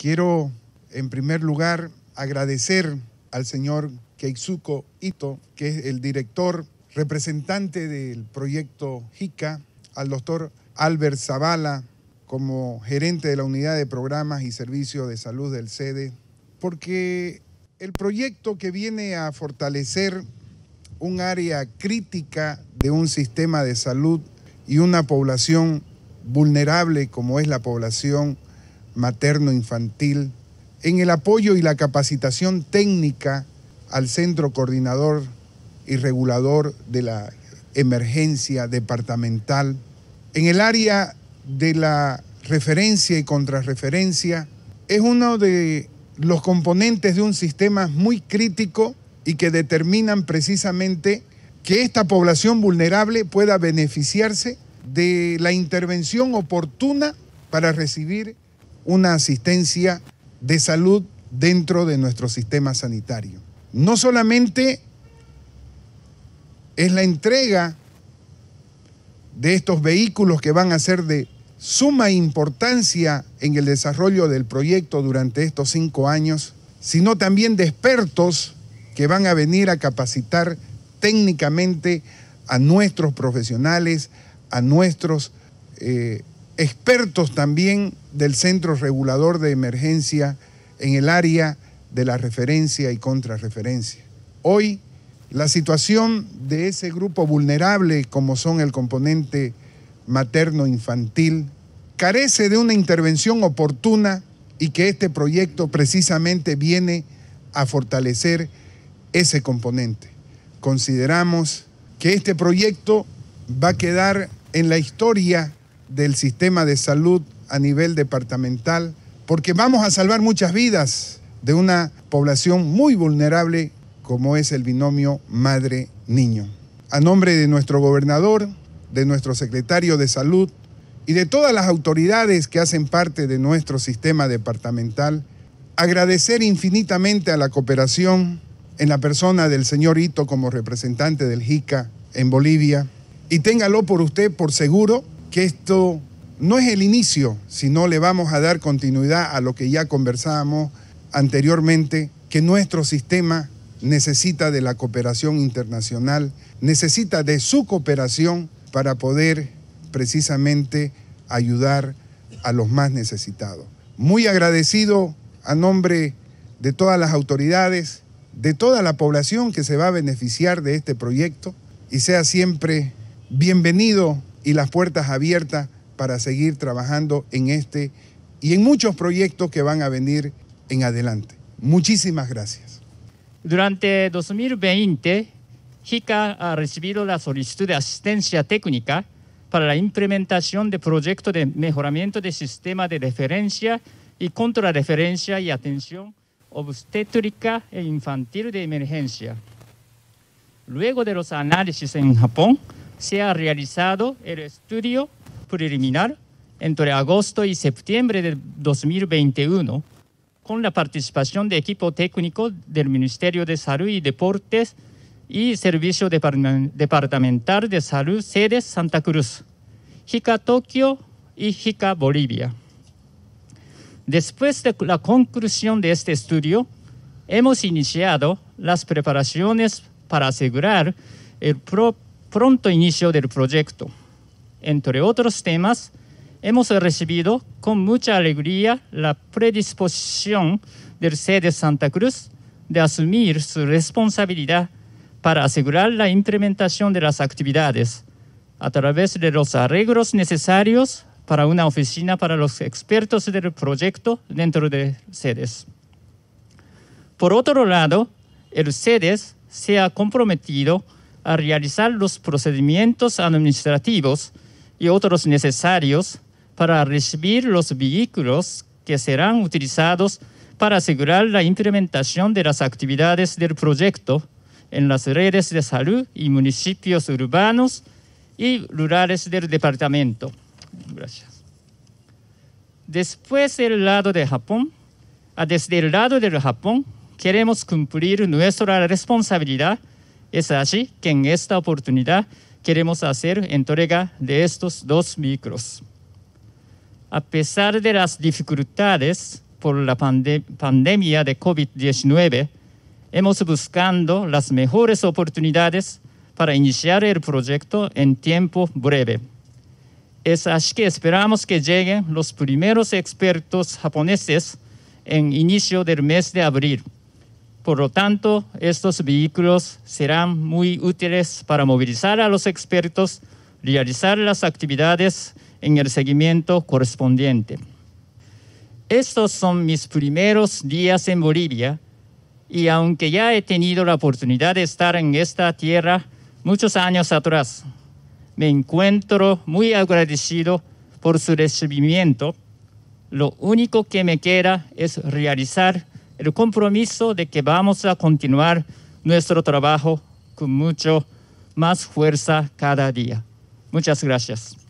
Quiero, en primer lugar, agradecer al señor Keizuko Ito, que es el director representante del proyecto JICA, al doctor Albert Zavala como gerente de la unidad de programas y servicios de salud del SEDE, porque el proyecto que viene a fortalecer un área crítica de un sistema de salud y una población vulnerable como es la población materno-infantil, en el apoyo y la capacitación técnica al Centro Coordinador y Regulador de la Emergencia Departamental, en el área de la referencia y contrarreferencia, es uno de los componentes de un sistema muy crítico y que determinan precisamente que esta población vulnerable pueda beneficiarse de la intervención oportuna para recibir una asistencia de salud dentro de nuestro sistema sanitario. No solamente es la entrega de estos vehículos que van a ser de suma importancia en el desarrollo del proyecto durante estos cinco años, sino también de expertos que van a venir a capacitar técnicamente a nuestros profesionales, a nuestros eh, expertos también del Centro Regulador de Emergencia en el área de la referencia y contrarreferencia. Hoy, la situación de ese grupo vulnerable, como son el componente materno-infantil, carece de una intervención oportuna y que este proyecto precisamente viene a fortalecer ese componente. Consideramos que este proyecto va a quedar en la historia del sistema de salud a nivel departamental, porque vamos a salvar muchas vidas de una población muy vulnerable como es el binomio madre-niño. A nombre de nuestro gobernador, de nuestro secretario de salud y de todas las autoridades que hacen parte de nuestro sistema departamental, agradecer infinitamente a la cooperación en la persona del señor Hito como representante del JICA en Bolivia. Y téngalo por usted por seguro que esto no es el inicio, sino le vamos a dar continuidad a lo que ya conversábamos anteriormente, que nuestro sistema necesita de la cooperación internacional, necesita de su cooperación para poder precisamente ayudar a los más necesitados. Muy agradecido a nombre de todas las autoridades, de toda la población que se va a beneficiar de este proyecto y sea siempre bienvenido y las puertas abiertas para seguir trabajando en este y en muchos proyectos que van a venir en adelante. Muchísimas gracias. Durante 2020, HICA ha recibido la solicitud de asistencia técnica para la implementación de proyectos de mejoramiento del sistema de referencia y referencia y atención obstétrica e infantil de emergencia. Luego de los análisis en Japón, se ha realizado el estudio preliminar entre agosto y septiembre de 2021 con la participación de equipo técnico del Ministerio de Salud y Deportes y Servicio Departamental de Salud Sedes Santa Cruz, JICA Tokio y JICA Bolivia. Después de la conclusión de este estudio, hemos iniciado las preparaciones para asegurar el propio pronto inicio del proyecto. Entre otros temas, hemos recibido con mucha alegría la predisposición del sede Santa Cruz de asumir su responsabilidad para asegurar la implementación de las actividades a través de los arreglos necesarios para una oficina para los expertos del proyecto dentro de sedes. Por otro lado, el SEDES se ha comprometido a realizar los procedimientos administrativos y otros necesarios para recibir los vehículos que serán utilizados para asegurar la implementación de las actividades del proyecto en las redes de salud y municipios urbanos y rurales del departamento. Gracias. Después del lado de Japón, ah, desde el lado del Japón, queremos cumplir nuestra responsabilidad es así que en esta oportunidad queremos hacer entrega de estos dos micros. A pesar de las dificultades por la pandemia de COVID-19, hemos buscando las mejores oportunidades para iniciar el proyecto en tiempo breve. Es así que esperamos que lleguen los primeros expertos japoneses en inicio del mes de abril. Por lo tanto, estos vehículos serán muy útiles para movilizar a los expertos, realizar las actividades en el seguimiento correspondiente. Estos son mis primeros días en Bolivia y aunque ya he tenido la oportunidad de estar en esta tierra muchos años atrás, me encuentro muy agradecido por su recibimiento. Lo único que me queda es realizar el compromiso de que vamos a continuar nuestro trabajo con mucho más fuerza cada día. Muchas gracias.